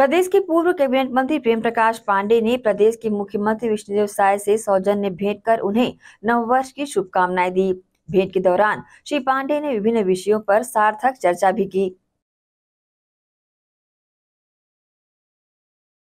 प्रदेश के पूर्व कैबिनेट मंत्री प्रेम प्रकाश पांडे ने प्रदेश के मुख्यमंत्री विष्णुदेव साय से सौजन्य भेंट कर उन्हें नववर्ष की शुभकामनाएं दी भेंट के दौरान श्री पांडे ने विभिन्न विषयों पर सार्थक चर्चा भी की